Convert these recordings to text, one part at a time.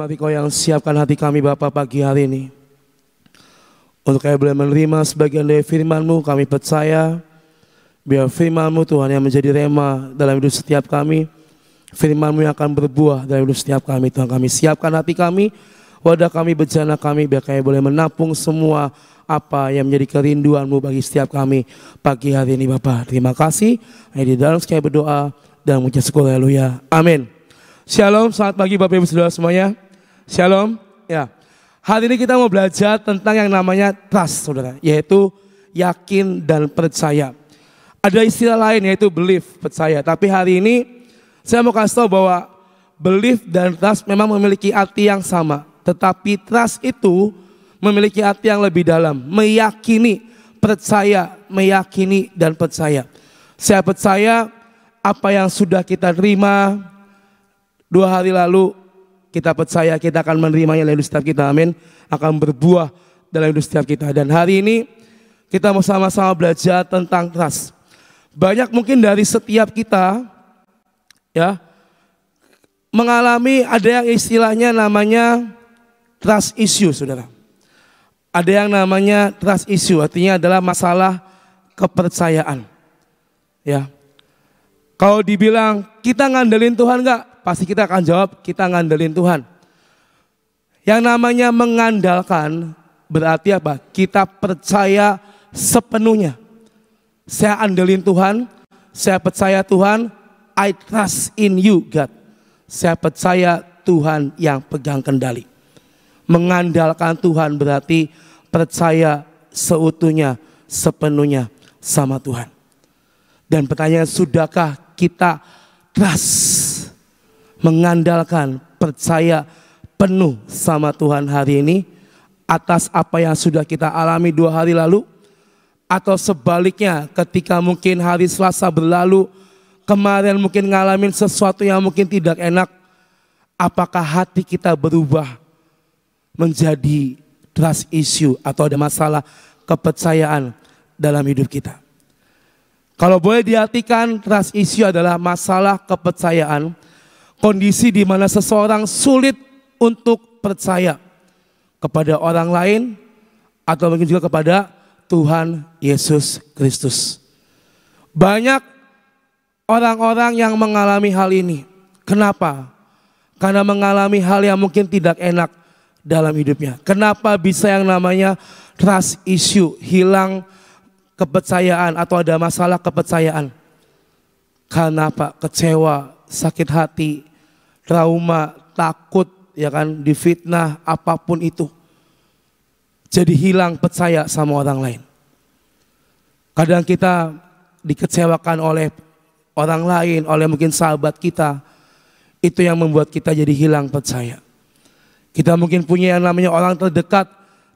hormati kau yang siapkan hati kami Bapa pagi hari ini. Untuk kami boleh menerima sebagian dari firmanmu kami percaya biar firmanmu Tuhan yang menjadi rema dalam hidup setiap kami. firmanmu yang akan berbuah dalam hidup setiap kami. Tuhan kami siapkan hati kami, wadah kami, bejana kami, biar kami boleh menampung semua apa yang menjadi kerinduanmu bagi setiap kami pagi hari ini Bapak. Terima kasih. Hanya di dalam sekali berdoa dan mengucap syukur. Haleluya. Amin. Shalom, selamat pagi Bapak Ibu Saudara semuanya. Shalom. Ya. Hari ini kita mau belajar tentang yang namanya trust, saudara. Yaitu yakin dan percaya. Ada istilah lain yaitu belief, percaya. Tapi hari ini saya mau kasih tahu bahwa belief dan trust memang memiliki arti yang sama. Tetapi trust itu memiliki arti yang lebih dalam. Meyakini, percaya, meyakini dan percaya. Saya percaya apa yang sudah kita terima dua hari lalu kita percaya kita akan menerimanya dalam setiap kita, amin. Akan berbuah dalam setiap kita. Dan hari ini kita mau sama-sama belajar tentang trust. Banyak mungkin dari setiap kita ya mengalami ada yang istilahnya namanya trust issue, saudara. Ada yang namanya trust issue, artinya adalah masalah kepercayaan. Ya, kalau dibilang kita ngandelin Tuhan nggak? pasti kita akan jawab kita ngandelin Tuhan. Yang namanya mengandalkan berarti apa? Kita percaya sepenuhnya. Saya andelin Tuhan, saya percaya Tuhan, I trust in you God. Saya percaya Tuhan yang pegang kendali. Mengandalkan Tuhan berarti percaya seutuhnya, sepenuhnya sama Tuhan. Dan pertanyaan, sudahkah kita trust mengandalkan percaya penuh sama Tuhan hari ini atas apa yang sudah kita alami dua hari lalu atau sebaliknya ketika mungkin hari Selasa berlalu kemarin mungkin ngalamin sesuatu yang mungkin tidak enak apakah hati kita berubah menjadi trust issue atau ada masalah kepercayaan dalam hidup kita kalau boleh diartikan trust issue adalah masalah kepercayaan kondisi di mana seseorang sulit untuk percaya kepada orang lain atau mungkin juga kepada Tuhan Yesus Kristus. Banyak orang-orang yang mengalami hal ini. Kenapa? Karena mengalami hal yang mungkin tidak enak dalam hidupnya. Kenapa bisa yang namanya trust issue, hilang kepercayaan atau ada masalah kepercayaan? Karena apa? Kecewa, sakit hati, trauma, takut, ya kan, difitnah, apapun itu. Jadi hilang percaya sama orang lain. Kadang kita dikecewakan oleh orang lain, oleh mungkin sahabat kita. Itu yang membuat kita jadi hilang percaya. Kita mungkin punya yang namanya orang terdekat,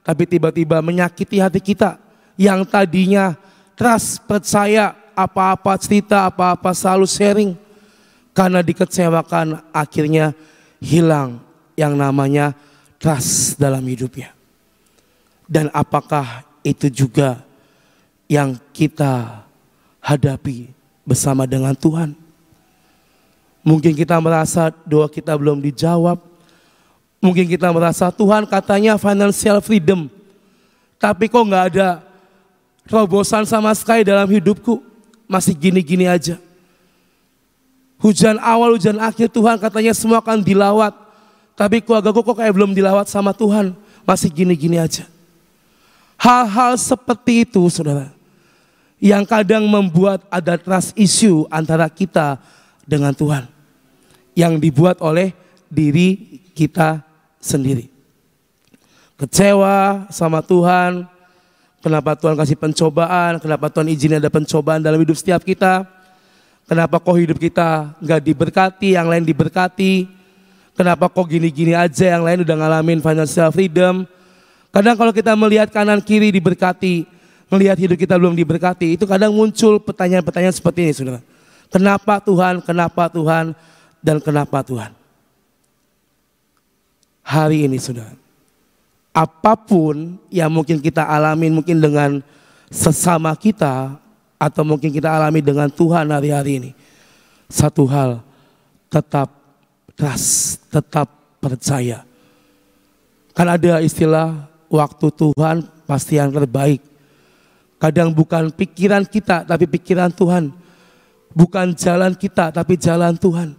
tapi tiba-tiba menyakiti hati kita. Yang tadinya trust, percaya, apa-apa cerita, apa-apa selalu sharing karena dikecewakan akhirnya hilang yang namanya trust dalam hidupnya. Dan apakah itu juga yang kita hadapi bersama dengan Tuhan? Mungkin kita merasa doa kita belum dijawab. Mungkin kita merasa Tuhan katanya financial freedom. Tapi kok nggak ada terobosan sama sekali dalam hidupku. Masih gini-gini aja. Hujan awal, hujan akhir Tuhan katanya semua akan dilawat. Tapi gue kok kayak belum dilawat sama Tuhan. Masih gini-gini aja. Hal-hal seperti itu saudara. Yang kadang membuat ada trust issue antara kita dengan Tuhan. Yang dibuat oleh diri kita sendiri. Kecewa sama Tuhan. Kenapa Tuhan kasih pencobaan. Kenapa Tuhan izin ada pencobaan dalam hidup setiap kita Kenapa kok hidup kita nggak diberkati, yang lain diberkati? Kenapa kok gini-gini aja, yang lain udah ngalamin financial freedom? Kadang kalau kita melihat kanan kiri diberkati, melihat hidup kita belum diberkati, itu kadang muncul pertanyaan-pertanyaan seperti ini, saudara. Kenapa Tuhan, kenapa Tuhan, dan kenapa Tuhan? Hari ini, saudara, apapun yang mungkin kita alamin, mungkin dengan sesama kita, atau mungkin kita alami dengan Tuhan hari-hari ini. Satu hal, tetap keras tetap percaya. Kan ada istilah waktu Tuhan pasti yang terbaik. Kadang bukan pikiran kita tapi pikiran Tuhan. Bukan jalan kita tapi jalan Tuhan.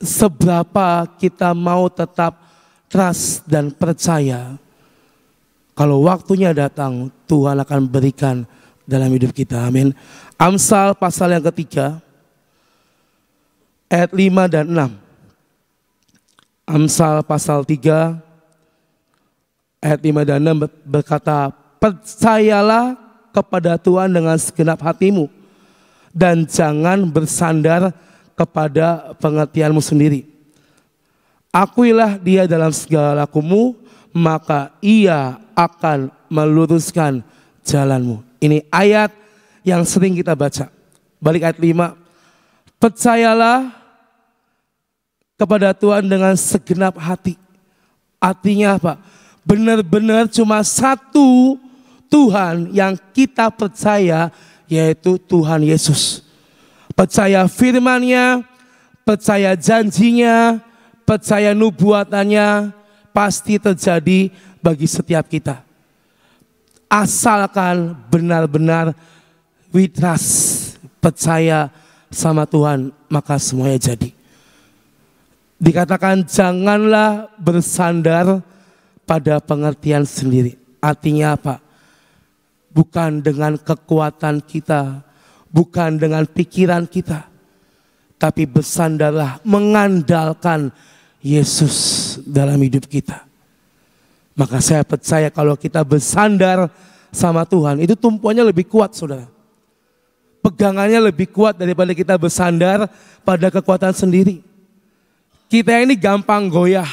Seberapa kita mau tetap keras dan percaya. Kalau waktunya datang, Tuhan akan berikan dalam hidup kita. Amin. Amsal pasal yang ketiga ayat 5 dan 6. Amsal pasal 3 ayat 5 dan 6 berkata, "Percayalah kepada Tuhan dengan segenap hatimu dan jangan bersandar kepada pengertianmu sendiri. Akuilah dia dalam segala lakumu, maka ia akan meluruskan jalanmu." Ini ayat yang sering kita baca. Balik ayat 5. Percayalah kepada Tuhan dengan segenap hati. Artinya apa? Benar-benar cuma satu Tuhan yang kita percaya yaitu Tuhan Yesus. Percaya firmannya, percaya janjinya, percaya nubuatannya pasti terjadi bagi setiap kita asalkan benar-benar we trust, percaya sama Tuhan, maka semuanya jadi. Dikatakan janganlah bersandar pada pengertian sendiri. Artinya apa? Bukan dengan kekuatan kita, bukan dengan pikiran kita, tapi bersandarlah mengandalkan Yesus dalam hidup kita. Maka saya percaya kalau kita bersandar sama Tuhan, itu tumpuannya lebih kuat saudara. Pegangannya lebih kuat daripada kita bersandar pada kekuatan sendiri. Kita ini gampang goyah.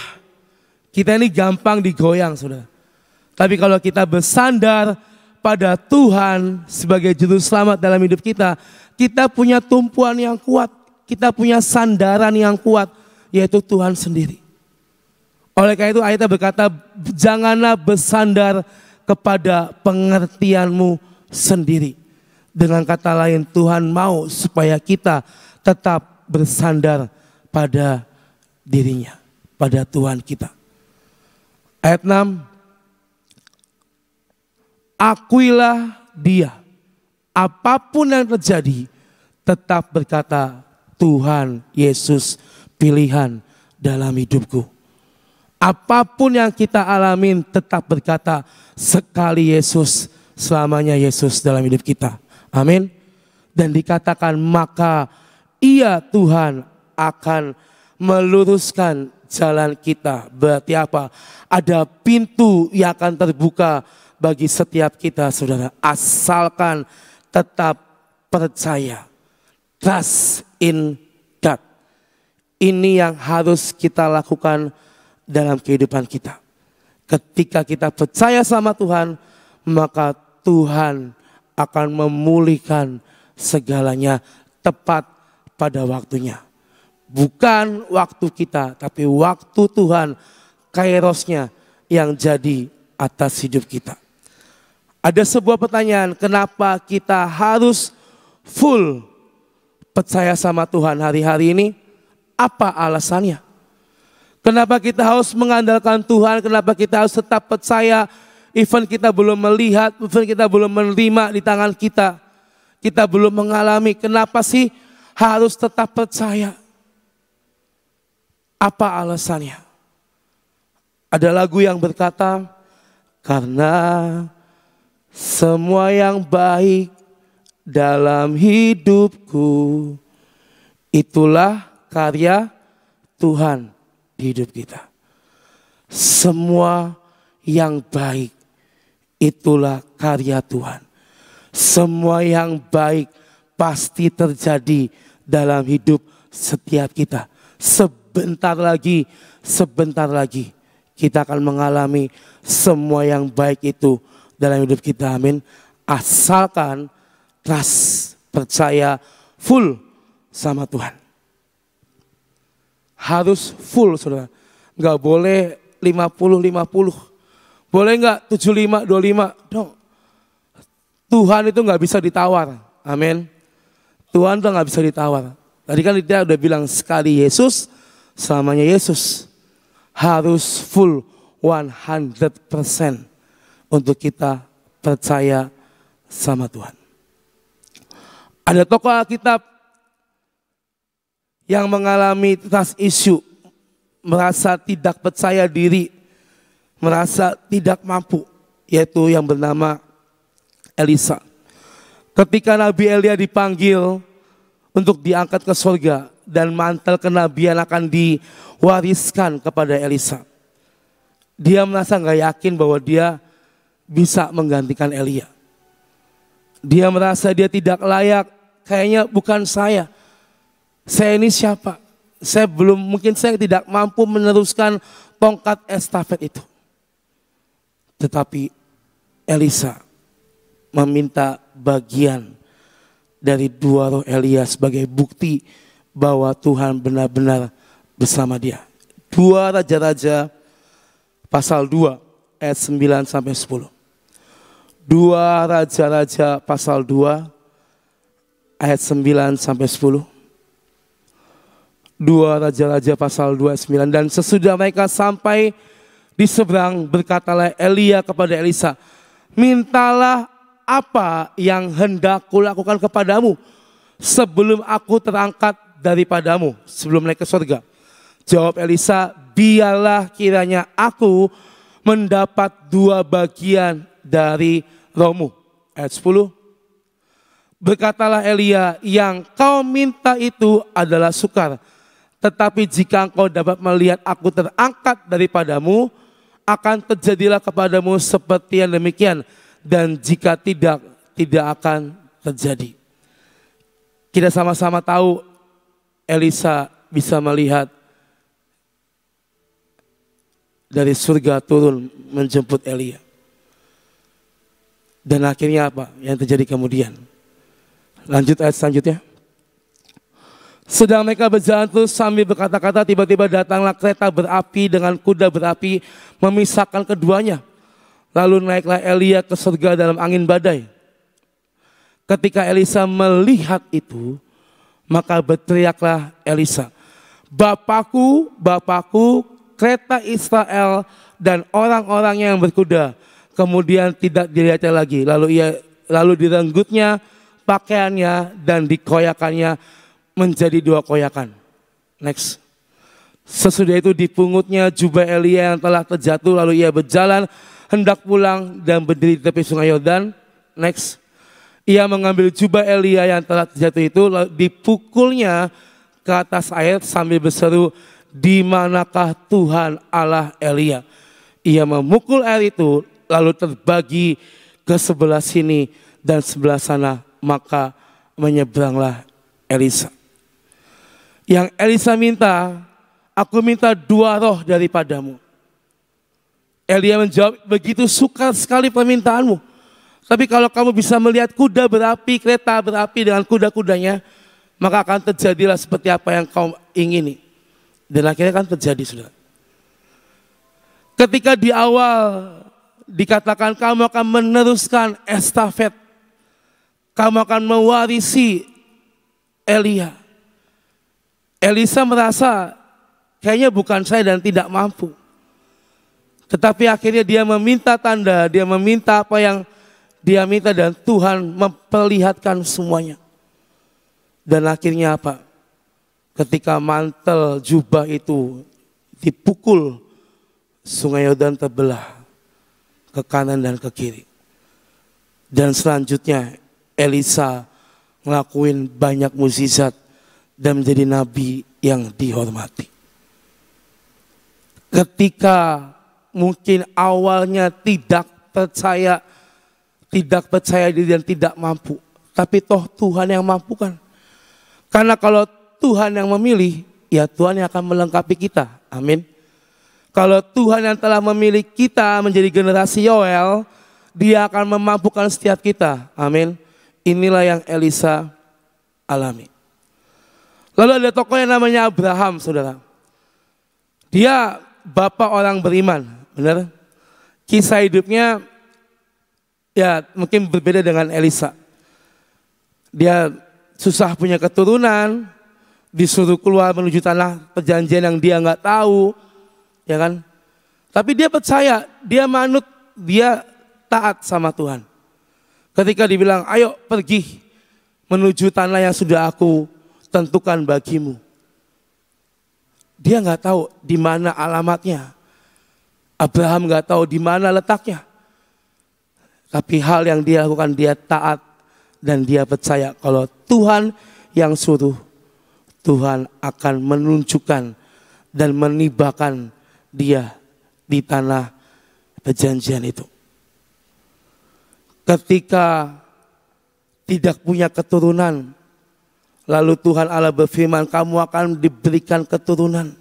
Kita ini gampang digoyang saudara. Tapi kalau kita bersandar pada Tuhan sebagai juru selamat dalam hidup kita, kita punya tumpuan yang kuat, kita punya sandaran yang kuat, yaitu Tuhan sendiri. Oleh karena itu ayatnya berkata, janganlah bersandar kepada pengertianmu sendiri. Dengan kata lain Tuhan mau supaya kita tetap bersandar pada dirinya, pada Tuhan kita. Ayat 6, akuilah dia. Apapun yang terjadi, tetap berkata Tuhan Yesus pilihan dalam hidupku. Apapun yang kita alamin tetap berkata sekali Yesus, selamanya Yesus dalam hidup kita. Amin. Dan dikatakan maka ia Tuhan akan meluruskan jalan kita. Berarti apa? Ada pintu yang akan terbuka bagi setiap kita saudara. Asalkan tetap percaya. Trust in God. Ini yang harus kita lakukan dalam kehidupan kita. Ketika kita percaya sama Tuhan, maka Tuhan akan memulihkan segalanya tepat pada waktunya. Bukan waktu kita, tapi waktu Tuhan, kairosnya yang jadi atas hidup kita. Ada sebuah pertanyaan, kenapa kita harus full percaya sama Tuhan hari-hari ini? Apa alasannya? Kenapa kita harus mengandalkan Tuhan? Kenapa kita harus tetap percaya? Even kita belum melihat, even kita belum menerima di tangan kita. Kita belum mengalami. Kenapa sih harus tetap percaya? Apa alasannya? Ada lagu yang berkata, karena semua yang baik dalam hidupku itulah karya Tuhan di hidup kita. Semua yang baik itulah karya Tuhan. Semua yang baik pasti terjadi dalam hidup setiap kita. Sebentar lagi, sebentar lagi kita akan mengalami semua yang baik itu dalam hidup kita. Amin. Asalkan trust, percaya full sama Tuhan harus full saudara. Nggak boleh 50-50. Boleh nggak 75-25? Dong. Tuhan itu nggak bisa ditawar. Amin. Tuhan itu nggak bisa ditawar. Tadi kan dia udah bilang sekali Yesus, selamanya Yesus. Harus full 100% untuk kita percaya sama Tuhan. Ada tokoh Alkitab yang mengalami trust issue, merasa tidak percaya diri, merasa tidak mampu, yaitu yang bernama Elisa. Ketika Nabi Elia dipanggil untuk diangkat ke surga dan mantel kenabian akan diwariskan kepada Elisa. Dia merasa nggak yakin bahwa dia bisa menggantikan Elia. Dia merasa dia tidak layak, kayaknya bukan saya. Saya ini siapa? Saya belum, mungkin saya tidak mampu meneruskan tongkat estafet itu. Tetapi Elisa meminta bagian dari dua roh Elia sebagai bukti bahwa Tuhan benar-benar bersama dia. Dua Raja-Raja pasal 2 ayat 9 sampai 10. Dua Raja-Raja pasal 2 ayat 9 sampai 10. 2 Raja-Raja pasal 29 dan sesudah mereka sampai di seberang berkatalah Elia kepada Elisa, "Mintalah apa yang hendak kulakukan kepadamu sebelum aku terangkat daripadamu, sebelum naik ke surga?" Jawab Elisa, "Biarlah kiranya aku mendapat dua bagian dari romu." Ayat 10. Berkatalah Elia, "Yang kau minta itu adalah sukar." Tetapi jika engkau dapat melihat aku terangkat daripadamu, akan terjadilah kepadamu seperti yang demikian. Dan jika tidak, tidak akan terjadi. Kita sama-sama tahu Elisa bisa melihat dari surga turun menjemput Elia. Dan akhirnya apa yang terjadi kemudian? Lanjut ayat selanjutnya. Sedang mereka berjalan terus sambil berkata-kata tiba-tiba datanglah kereta berapi dengan kuda berapi memisahkan keduanya. Lalu naiklah Elia ke surga dalam angin badai. Ketika Elisa melihat itu, maka berteriaklah Elisa, Bapakku, Bapakku, kereta Israel dan orang-orang yang berkuda. Kemudian tidak dilihatnya lagi. Lalu ia lalu direnggutnya pakaiannya dan dikoyakannya menjadi dua koyakan. Next. Sesudah itu dipungutnya jubah Elia yang telah terjatuh lalu ia berjalan hendak pulang dan berdiri di tepi sungai Yordan. Next. Ia mengambil jubah Elia yang telah terjatuh itu lalu dipukulnya ke atas air sambil berseru di manakah Tuhan Allah Elia. Ia memukul air itu lalu terbagi ke sebelah sini dan sebelah sana maka menyeberanglah Elisa. Yang Elisa minta, aku minta dua roh daripadamu. Elia menjawab, begitu suka sekali permintaanmu. Tapi kalau kamu bisa melihat kuda berapi, kereta berapi dengan kuda-kudanya, maka akan terjadilah seperti apa yang kau ingini. Dan akhirnya kan terjadi, sudah. Ketika di awal dikatakan kamu akan meneruskan estafet, kamu akan mewarisi Elia Elisa merasa kayaknya bukan saya dan tidak mampu. Tetapi akhirnya dia meminta tanda, dia meminta apa yang dia minta dan Tuhan memperlihatkan semuanya. Dan akhirnya apa? Ketika mantel jubah itu dipukul, sungai Yordan terbelah ke kanan dan ke kiri. Dan selanjutnya Elisa ngelakuin banyak mukjizat dan menjadi nabi yang dihormati. Ketika mungkin awalnya tidak percaya, tidak percaya diri dan tidak mampu, tapi toh Tuhan yang mampukan. Karena kalau Tuhan yang memilih, ya Tuhan yang akan melengkapi kita. Amin. Kalau Tuhan yang telah memilih kita menjadi generasi Yoel, dia akan memampukan setiap kita. Amin. Inilah yang Elisa alami. Lalu ada tokoh yang namanya Abraham, saudara. Dia bapak orang beriman, benar? Kisah hidupnya ya mungkin berbeda dengan Elisa. Dia susah punya keturunan, disuruh keluar menuju tanah perjanjian yang dia nggak tahu, ya kan? Tapi dia percaya, dia manut, dia taat sama Tuhan. Ketika dibilang, ayo pergi menuju tanah yang sudah aku tentukan bagimu. Dia nggak tahu di mana alamatnya. Abraham nggak tahu di mana letaknya. Tapi hal yang dia lakukan dia taat dan dia percaya kalau Tuhan yang suruh Tuhan akan menunjukkan dan menibakan dia di tanah perjanjian itu. Ketika tidak punya keturunan, Lalu Tuhan Allah berfirman, kamu akan diberikan keturunan.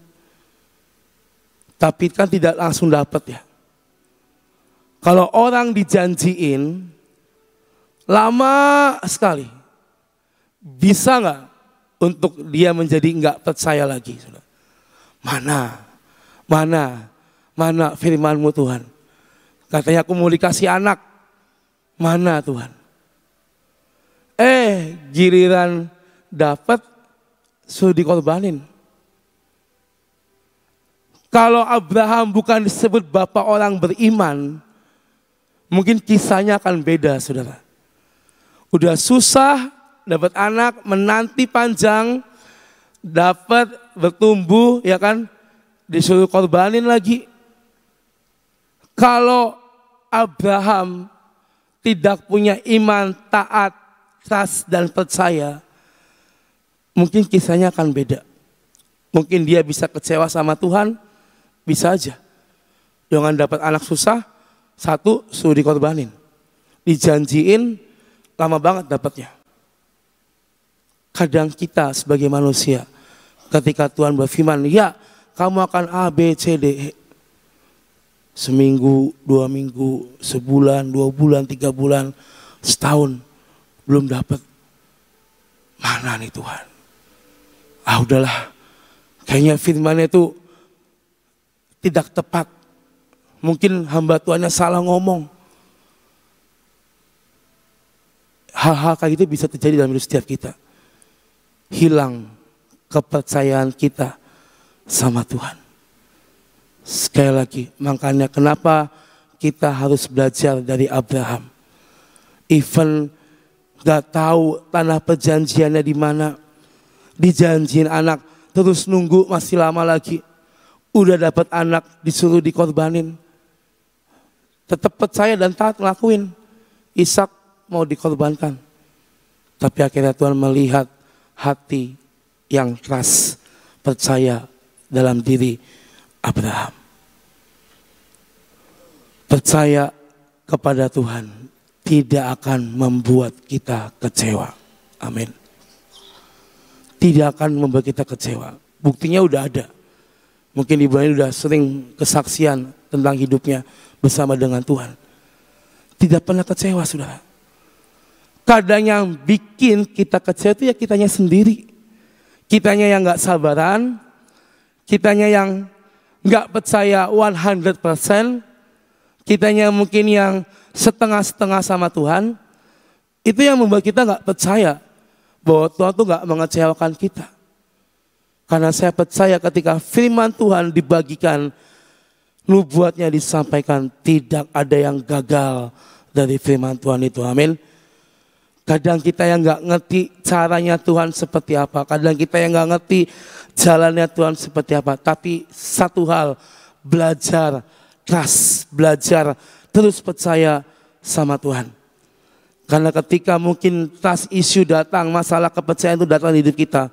Tapi kan tidak langsung dapat ya. Kalau orang dijanjiin, lama sekali. Bisa nggak untuk dia menjadi nggak percaya lagi? Mana? Mana? Mana firmanmu Tuhan? Katanya aku mau dikasih anak. Mana Tuhan? Eh, giliran dapat suruh dikorbanin. Kalau Abraham bukan disebut bapak orang beriman, mungkin kisahnya akan beda saudara. Udah susah dapat anak, menanti panjang, dapat bertumbuh ya kan, disuruh korbanin lagi. Kalau Abraham tidak punya iman, taat, trust dan percaya, mungkin kisahnya akan beda. Mungkin dia bisa kecewa sama Tuhan, bisa aja. Jangan dapat anak susah, satu suruh dikorbanin. Dijanjiin, lama banget dapatnya. Kadang kita sebagai manusia, ketika Tuhan berfirman, ya kamu akan A, B, C, D, E. Seminggu, dua minggu, sebulan, dua bulan, tiga bulan, setahun, belum dapat. Mana nih Tuhan? ah udahlah, kayaknya firmannya itu tidak tepat. Mungkin hamba Tuhannya salah ngomong. Hal-hal kayak gitu bisa terjadi dalam hidup setiap kita. Hilang kepercayaan kita sama Tuhan. Sekali lagi, makanya kenapa kita harus belajar dari Abraham. Even gak tahu tanah perjanjiannya di mana dijanjiin anak, terus nunggu masih lama lagi. Udah dapat anak, disuruh dikorbanin. Tetap percaya dan taat ngelakuin. Ishak mau dikorbankan. Tapi akhirnya Tuhan melihat hati yang keras percaya dalam diri Abraham. Percaya kepada Tuhan tidak akan membuat kita kecewa. Amin tidak akan membuat kita kecewa. Buktinya udah ada. Mungkin ibu Ibrahim udah sering kesaksian tentang hidupnya bersama dengan Tuhan. Tidak pernah kecewa, saudara. Kadang yang bikin kita kecewa itu ya kitanya sendiri. Kitanya yang gak sabaran, kitanya yang gak percaya 100%, kitanya mungkin yang setengah-setengah sama Tuhan, itu yang membuat kita gak percaya bahwa Tuhan itu gak mengecewakan kita. Karena saya percaya ketika firman Tuhan dibagikan, nubuatnya disampaikan, tidak ada yang gagal dari firman Tuhan itu. Amin. Kadang kita yang gak ngerti caranya Tuhan seperti apa. Kadang kita yang gak ngerti jalannya Tuhan seperti apa. Tapi satu hal, belajar keras, belajar terus percaya sama Tuhan. Karena ketika mungkin tas isu datang, masalah kepercayaan itu datang di hidup kita.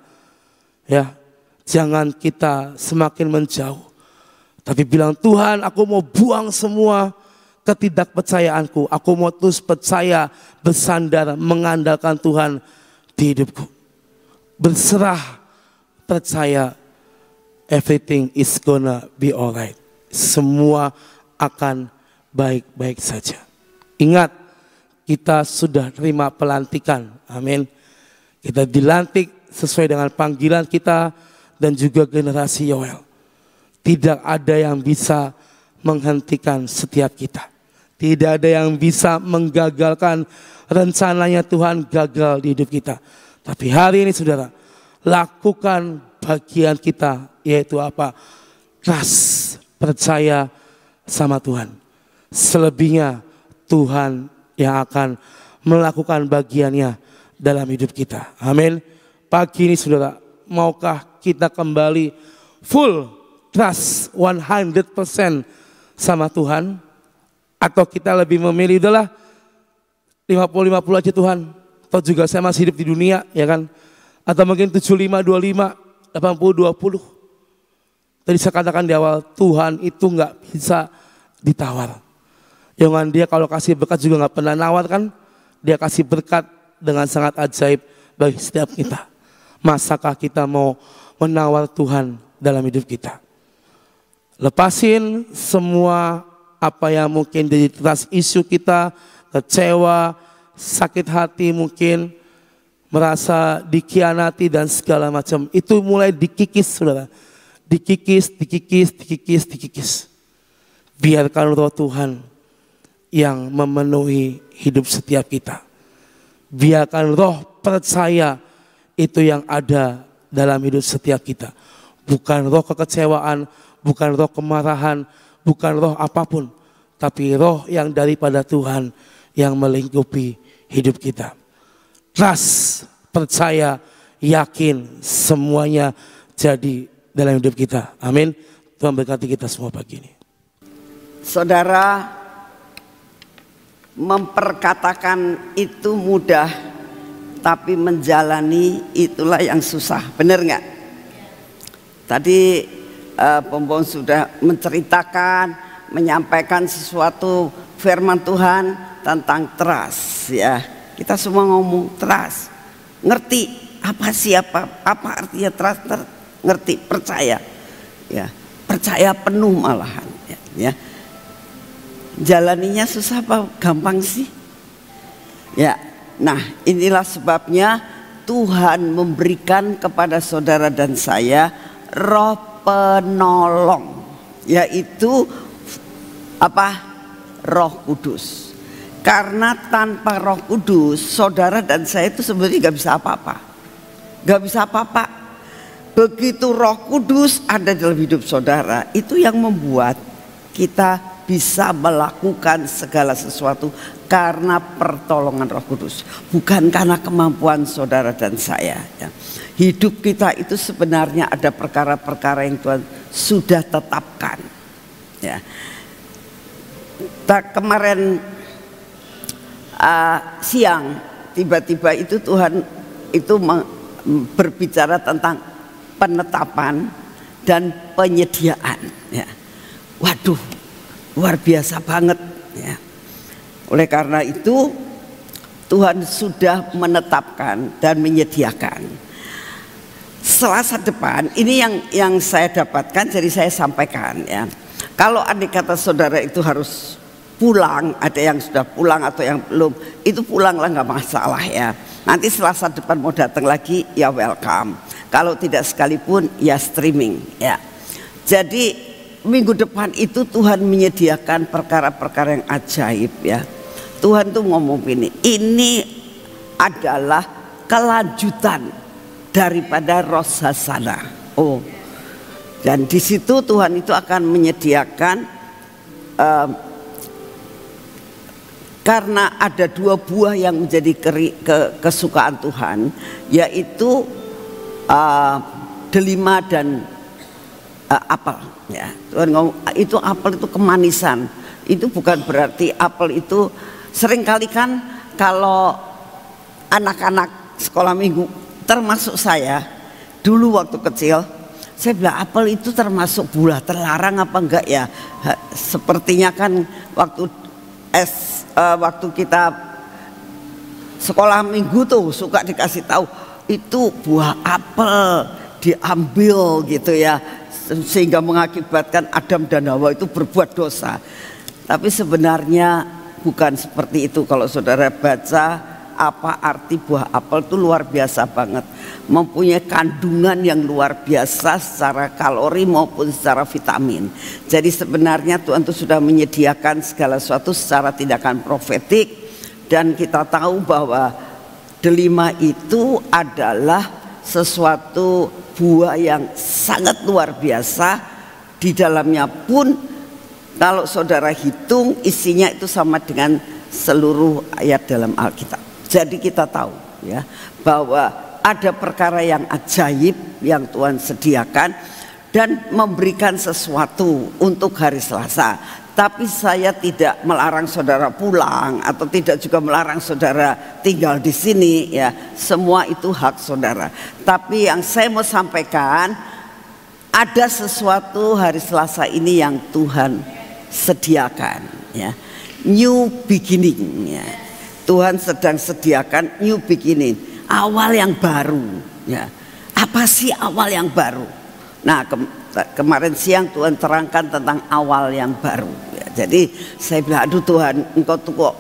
Ya, jangan kita semakin menjauh. Tapi bilang Tuhan, aku mau buang semua ketidakpercayaanku. Aku mau terus percaya, bersandar, mengandalkan Tuhan di hidupku. Berserah, percaya, everything is gonna be alright. Semua akan baik-baik saja. Ingat, kita sudah terima pelantikan. Amin. Kita dilantik sesuai dengan panggilan kita dan juga generasi Yoel. Tidak ada yang bisa menghentikan setiap kita. Tidak ada yang bisa menggagalkan rencananya Tuhan gagal di hidup kita. Tapi hari ini saudara, lakukan bagian kita yaitu apa? Keras, percaya sama Tuhan. Selebihnya Tuhan yang akan melakukan bagiannya dalam hidup kita. Amin. Pagi ini saudara, maukah kita kembali full trust 100% sama Tuhan? Atau kita lebih memilih udahlah 50-50 aja Tuhan. Atau juga saya masih hidup di dunia ya kan. Atau mungkin 75, 25, 80, 20. Tadi saya katakan di awal Tuhan itu nggak bisa ditawar. Yang dia kalau kasih berkat juga nggak pernah nawar kan. Dia kasih berkat dengan sangat ajaib bagi setiap kita. Masakah kita mau menawar Tuhan dalam hidup kita? Lepasin semua apa yang mungkin jadi teras isu kita, kecewa, sakit hati mungkin, merasa dikhianati dan segala macam. Itu mulai dikikis saudara. Dikikis, dikikis, dikikis, dikikis. Biarkan roh Tuhan yang memenuhi hidup setiap kita. Biarkan roh percaya itu yang ada dalam hidup setiap kita. Bukan roh kekecewaan, bukan roh kemarahan, bukan roh apapun. Tapi roh yang daripada Tuhan yang melingkupi hidup kita. Trust, percaya, yakin semuanya jadi dalam hidup kita. Amin. Tuhan berkati kita semua pagi ini. Saudara, memperkatakan itu mudah tapi menjalani itulah yang susah benar nggak tadi uh, eh, pembong sudah menceritakan menyampaikan sesuatu firman Tuhan tentang trust ya kita semua ngomong trust ngerti apa siapa apa artinya trust ngerti percaya ya percaya penuh malahan ya jalaninya susah apa gampang sih? Ya, nah inilah sebabnya Tuhan memberikan kepada saudara dan saya roh penolong yaitu apa? Roh Kudus. Karena tanpa Roh Kudus, saudara dan saya itu sebenarnya nggak bisa apa-apa. Nggak bisa apa-apa. Begitu Roh Kudus ada dalam hidup saudara, itu yang membuat kita bisa melakukan segala sesuatu karena pertolongan Roh Kudus, bukan karena kemampuan saudara dan saya. Ya. Hidup kita itu sebenarnya ada perkara-perkara yang Tuhan sudah tetapkan. Ya. Tak kemarin uh, siang tiba-tiba itu Tuhan itu berbicara tentang penetapan dan penyediaan. Ya. Waduh, luar biasa banget ya. Oleh karena itu Tuhan sudah menetapkan dan menyediakan. Selasa depan ini yang yang saya dapatkan jadi saya sampaikan ya. Kalau adik kata saudara itu harus pulang, ada yang sudah pulang atau yang belum, itu pulanglah nggak masalah ya. Nanti Selasa depan mau datang lagi ya welcome. Kalau tidak sekalipun ya streaming ya. Jadi minggu depan itu Tuhan menyediakan perkara-perkara yang ajaib ya. Tuhan tuh ngomong ini, ini adalah kelanjutan daripada Rosasana. Oh. Dan di situ Tuhan itu akan menyediakan eh, karena ada dua buah yang menjadi keri, ke, kesukaan Tuhan, yaitu eh, delima dan uh, apel ya Tuhan ngomong eh, itu apel itu kemanisan itu bukan berarti apel itu seringkali kan kalau anak-anak sekolah minggu termasuk saya dulu waktu kecil saya bilang apel itu termasuk buah terlarang apa enggak ya ha, sepertinya kan waktu es uh, waktu kita sekolah minggu tuh suka dikasih tahu itu buah apel diambil gitu ya sehingga mengakibatkan Adam dan Hawa itu berbuat dosa. Tapi sebenarnya bukan seperti itu kalau saudara baca apa arti buah apel itu luar biasa banget. Mempunyai kandungan yang luar biasa secara kalori maupun secara vitamin. Jadi sebenarnya Tuhan itu sudah menyediakan segala sesuatu secara tindakan profetik dan kita tahu bahwa delima itu adalah sesuatu buah yang sangat luar biasa di dalamnya pun kalau saudara hitung isinya itu sama dengan seluruh ayat dalam Alkitab. Jadi kita tahu ya bahwa ada perkara yang ajaib yang Tuhan sediakan dan memberikan sesuatu untuk hari Selasa. Tapi saya tidak melarang saudara pulang atau tidak juga melarang saudara tinggal di sini ya. Semua itu hak saudara. Tapi yang saya mau sampaikan ada sesuatu hari Selasa ini yang Tuhan sediakan ya. New beginning ya. Tuhan sedang sediakan new beginning, awal yang baru ya. Apa sih awal yang baru? Nah, Nah, kemarin siang Tuhan terangkan tentang awal yang baru. Ya, jadi saya bilang, aduh Tuhan, Engkau tuh kok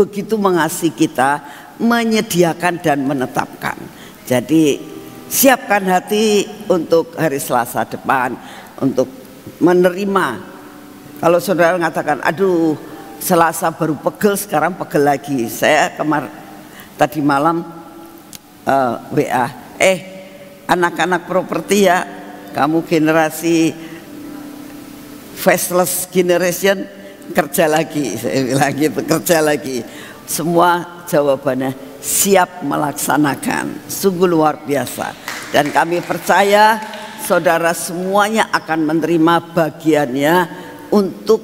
begitu mengasihi kita, menyediakan dan menetapkan. Jadi siapkan hati untuk hari Selasa depan untuk menerima. Kalau saudara mengatakan, aduh Selasa baru pegel, sekarang pegel lagi. Saya kemar tadi malam uh, eh, WA, eh anak-anak properti ya kamu generasi faceless generation kerja lagi saya bilang gitu kerja lagi semua jawabannya siap melaksanakan sungguh luar biasa dan kami percaya saudara semuanya akan menerima bagiannya untuk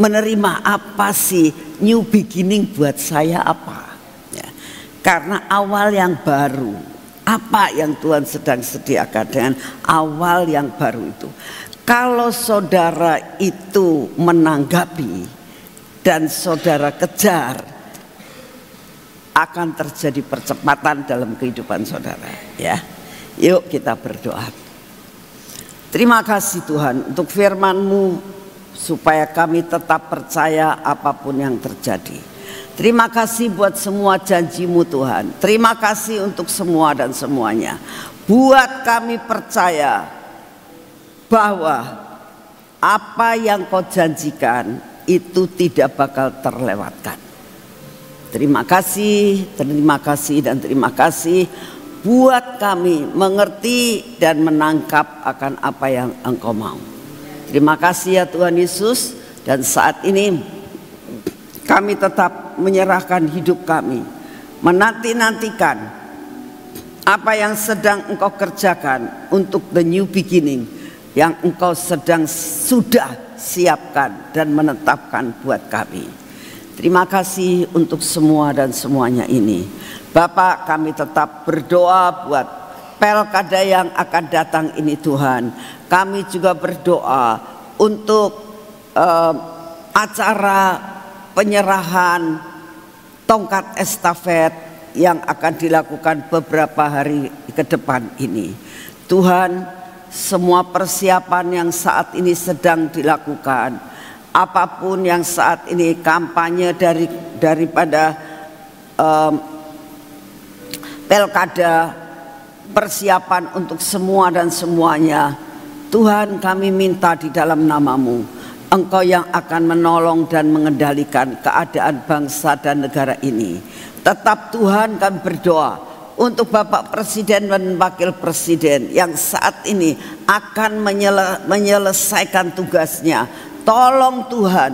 menerima apa sih new beginning buat saya apa ya. karena awal yang baru apa yang Tuhan sedang sediakan dengan awal yang baru itu. Kalau saudara itu menanggapi dan saudara kejar akan terjadi percepatan dalam kehidupan saudara ya. Yuk kita berdoa. Terima kasih Tuhan untuk firman-Mu supaya kami tetap percaya apapun yang terjadi Terima kasih buat semua janjimu Tuhan. Terima kasih untuk semua dan semuanya. Buat kami percaya bahwa apa yang kau janjikan itu tidak bakal terlewatkan. Terima kasih, terima kasih dan terima kasih buat kami mengerti dan menangkap akan apa yang engkau mau. Terima kasih ya Tuhan Yesus dan saat ini kami tetap menyerahkan hidup kami, menanti-nantikan apa yang sedang engkau kerjakan untuk the new beginning yang engkau sedang sudah siapkan dan menetapkan buat kami. Terima kasih untuk semua dan semuanya ini. Bapak kami tetap berdoa buat pelkada yang akan datang ini Tuhan. Kami juga berdoa untuk uh, acara penyerahan tongkat estafet yang akan dilakukan beberapa hari ke depan ini. Tuhan, semua persiapan yang saat ini sedang dilakukan, apapun yang saat ini kampanye dari daripada um, pelkada, persiapan untuk semua dan semuanya. Tuhan, kami minta di dalam namamu Engkau yang akan menolong dan mengendalikan keadaan bangsa dan negara ini. Tetap Tuhan kami berdoa untuk Bapak Presiden dan Wakil Presiden yang saat ini akan menyele menyelesaikan tugasnya. Tolong Tuhan,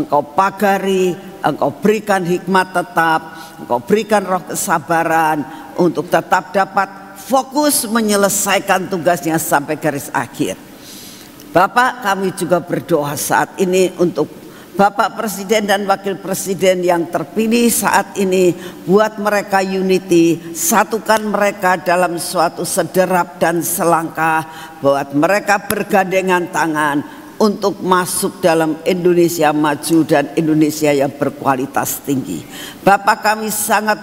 Engkau pagari, Engkau berikan hikmat tetap, Engkau berikan roh kesabaran untuk tetap dapat fokus menyelesaikan tugasnya sampai garis akhir. Bapak kami juga berdoa saat ini untuk Bapak Presiden dan Wakil Presiden yang terpilih saat ini buat mereka unity, satukan mereka dalam suatu sederap dan selangkah, buat mereka bergandengan tangan untuk masuk dalam Indonesia maju dan Indonesia yang berkualitas tinggi. Bapak kami sangat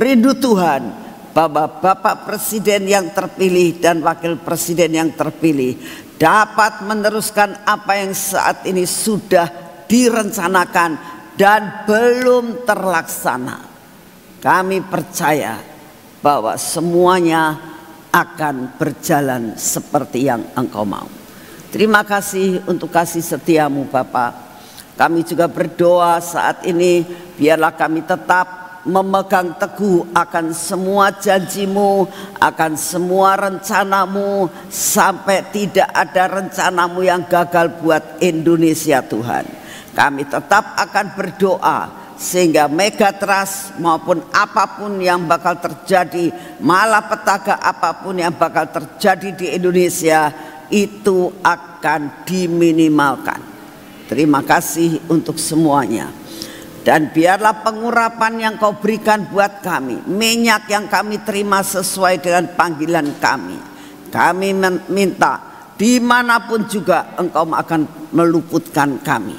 rindu Tuhan bapak Bapak Presiden yang terpilih dan Wakil Presiden yang terpilih dapat meneruskan apa yang saat ini sudah direncanakan dan belum terlaksana. Kami percaya bahwa semuanya akan berjalan seperti yang Engkau mau. Terima kasih untuk kasih setiamu Bapak. Kami juga berdoa saat ini biarlah kami tetap memegang teguh akan semua janjimu, akan semua rencanamu, sampai tidak ada rencanamu yang gagal buat Indonesia Tuhan. Kami tetap akan berdoa sehingga megatras maupun apapun yang bakal terjadi, malapetaka apapun yang bakal terjadi di Indonesia itu akan diminimalkan. Terima kasih untuk semuanya. Dan biarlah pengurapan yang kau berikan buat kami, minyak yang kami terima sesuai dengan panggilan kami. Kami minta dimanapun juga engkau akan meluputkan kami.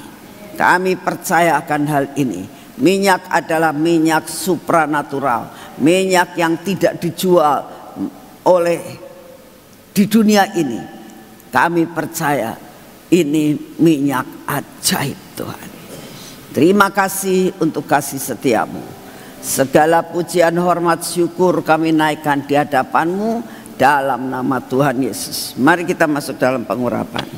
Kami percaya akan hal ini. Minyak adalah minyak supranatural, minyak yang tidak dijual oleh di dunia ini. Kami percaya ini minyak ajaib Tuhan. Terima kasih untuk kasih setiamu. Segala pujian, hormat, syukur kami naikkan di hadapanmu dalam nama Tuhan Yesus. Mari kita masuk dalam pengurapan.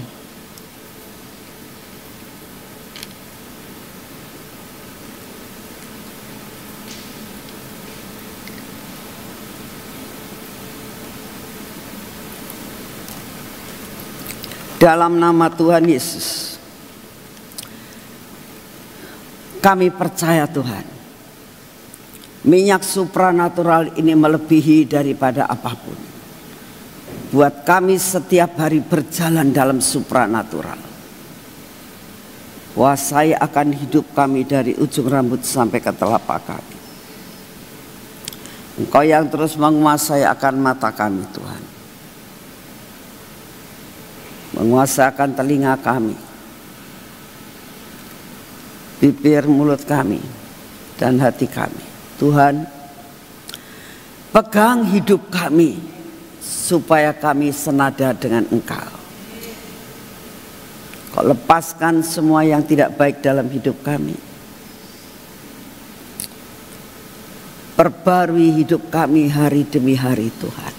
Dalam nama Tuhan Yesus. Kami percaya Tuhan. Minyak supranatural ini melebihi daripada apapun. Buat kami setiap hari berjalan dalam supranatural. Kuasai akan hidup kami dari ujung rambut sampai ke telapak kaki. Engkau yang terus menguasai akan mata kami Tuhan. Menguasai akan telinga kami bibir mulut kami dan hati kami. Tuhan, pegang hidup kami supaya kami senada dengan Engkau. Kau lepaskan semua yang tidak baik dalam hidup kami. Perbarui hidup kami hari demi hari Tuhan.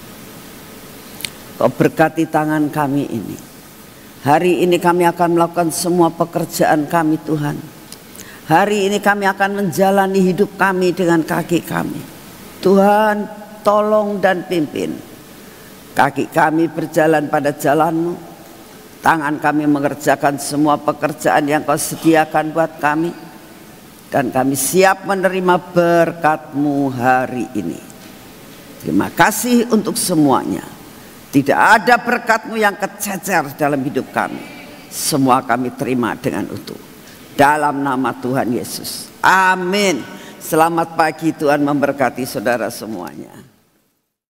Kau berkati tangan kami ini. Hari ini kami akan melakukan semua pekerjaan kami Tuhan Hari ini kami akan menjalani hidup kami dengan kaki kami. Tuhan tolong dan pimpin. Kaki kami berjalan pada jalanmu. Tangan kami mengerjakan semua pekerjaan yang kau sediakan buat kami. Dan kami siap menerima berkatmu hari ini. Terima kasih untuk semuanya. Tidak ada berkatmu yang kececer dalam hidup kami. Semua kami terima dengan utuh dalam nama Tuhan Yesus. Amin. Selamat pagi Tuhan memberkati saudara semuanya.